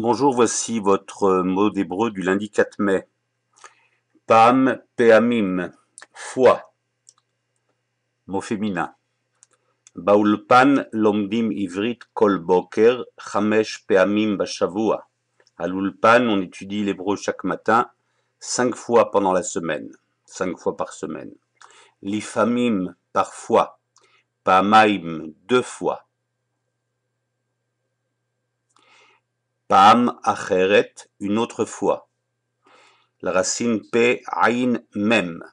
Bonjour, voici votre euh, mot d'hébreu du lundi 4 mai. Pam, peamim, foi, mot féminin. Baulpan lomdim ivrit kolboker, boker, chamesh peamim bashavua. À l'ulpan, on étudie l'hébreu chaque matin, cinq fois pendant la semaine, cinq fois par semaine. L'ifamim, parfois. Pamaim, deux fois. Pam Acheret, une autre fois. La racine P, Aïn, même.